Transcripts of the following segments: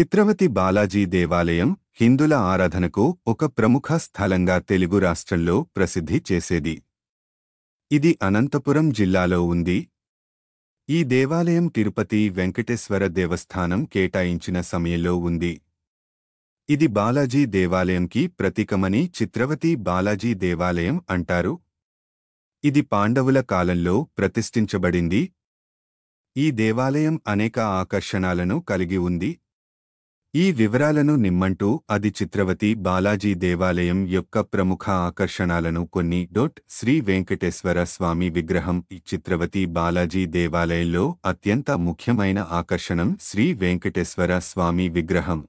చిత్రవతి బాలాజీ దేవాలయం హిందుల ఆరాధనకు ఒక ప్రముఖ స్థలంగా తెలుగు రాష్ట్రంలో ప్రసిద్ధి చేసేది ఇది అనంతపురం జిల్లాలో ఉంది ఈ దేవాలయం తిరుపతి వెంకటేశ్వర దేవస్థానం కేటాయించిన సమయంలో ఉంది ఇది బాలాజీ దేవాలయంకి ప్రతీకమని చిత్రవతి బాలాజీ దేవాలయం అంటారు ఇది పాండవుల కాలంలో ప్రతిష్ఠించబడింది ఈ దేవాలయం అనేక ఆకర్షణాలను కలిగి ఉంది ఈ వివరాలను నిమ్మంటూ అది చిత్రవతి బాలాజీ దేవాలయం యొక్క ప్రముఖ ఆకర్షణాలను కొన్ని డొట్ శ్రీ వెంకటేశ్వర స్వామి విగ్రహం ఈ చిత్రవతి బాలాజీ దేవాలయంలో అత్యంత ముఖ్యమైన ఆకర్షణం శ్రీ వెంకటేశ్వర స్వామి విగ్రహం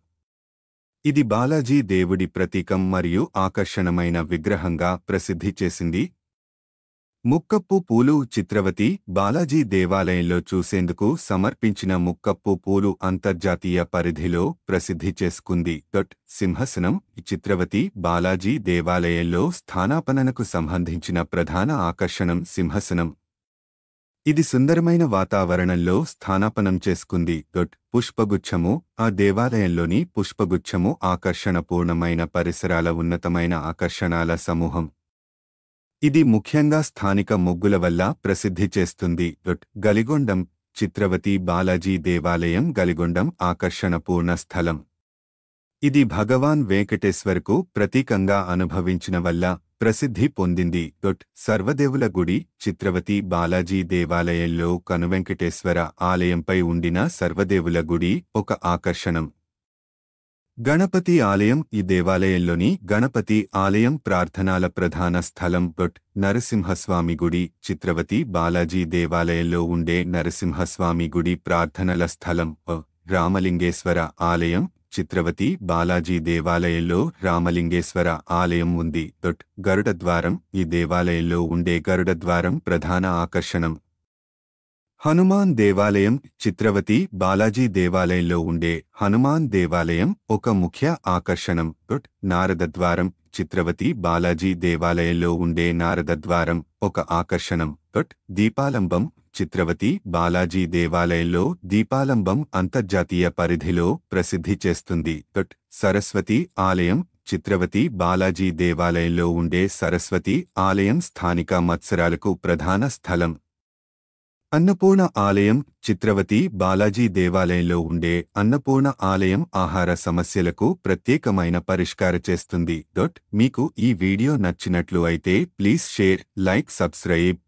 ఇది బాలాజీ దేవుడి ప్రతీకం మరియు ఆకర్షణమైన విగ్రహంగా ప్రసిద్ధి చేసింది ముక్కప్పు పూలు చిత్రవతి బాలాజీ దేవాలయంలో చూసేందుకు సమర్పించిన ముక్కప్పు పూలు అంతర్జాతీయ పరిధిలో ప్రసిద్ధి చేసుకుంది డొట్ సింహసనం చిత్రవతి బాలాజీ దేవాలయంలో స్థానాపనకు సంబంధించిన ప్రధాన ఆకర్షణం సింహసనం ఇది సుందరమైన వాతావరణంలో స్థానాపనం చేసుకుంది డొట్ పుష్పగుచ్ఛము ఆ దేవాలయంలోని పుష్పగుచ్ఛము ఆకర్షణపూర్ణమైన పరిసరాల ఉన్నతమైన ఆకర్షణాల సమూహం ఇది ముఖ్యంగా స్థానిక ముగ్గుల వల్ల ప్రసిద్ధి చేస్తుంది గలిగొండం చిత్రవతి బాలాజీ దేవాలయం గలిగొండం ఆకర్షణపూర్ణ స్థలం ఇది భగవాన్ వెంకటేశ్వర్కు ప్రతీకంగా అనుభవించిన వల్ల ప్రసిద్ధి పొందింది దొట్ సర్వదేవుల గుడి చిత్రవతి బాలాజీ దేవాలయంలో కనువెంకటేశ్వర ఆలయంపై ఉండిన సర్వదేవుల గుడి ఒక ఆకర్షణం గణపతి ఆలయం ఈ దేవాలయంలోని గణపతి ఆలయం ప్రార్థనల ప్రధాన స్థలం బట్ నరసింహస్వామి గుడి చిత్రవతి బాలాజీ దేవాలయంలో ఉండే నరసింహస్వామి గుడి ప్రార్థనల స్థలం రామలింగేశ్వర ఆలయం చిత్రవతి బాలాజీ దేవాలయంలో రామలింగేశ్వర ఆలయం ఉంది దొట్ గరుడద్వారం ఈ దేవాలయంలో ఉండే గరుడద్వారం ప్రధాన ఆకర్షణం హనుమాన్ దేవాలయం చిత్రవతి బాలాజీ దేవాలయంలో ఉండే హనుమాన్ దేవాలయం ఒక ముఖ్య ఆకర్షణం నారదద్వారం చిత్రవతి బాలాజీ దేవాలయంలో ఉండే నారదద్వారం ఒక ఆకర్షణం దీపాలంబం చిత్రవతి బాలాజీ దేవాలయంలో దీపాలంబం అంతర్జాతీయ పరిధిలో ప్రసిద్ధి చేస్తుంది సరస్వతి ఆలయం చిత్రవతి బాలాజీ దేవాలయంలో ఉండే సరస్వతి ఆలయం స్థానిక మత్సరాలకు ప్రధాన స్థలం అన్నపూర్ణ ఆలయం చిత్రవతి బాలాజీ దేవాలయంలో ఉండే అన్నపూర్ణ ఆలయం ఆహార సమస్యలకు ప్రత్యేకమైన పరిష్కార చేస్తుంది డొట్ మీకు ఈ వీడియో నచ్చినట్లు అయితే ప్లీజ్ షేర్ లైక్ సబ్స్క్రైబ్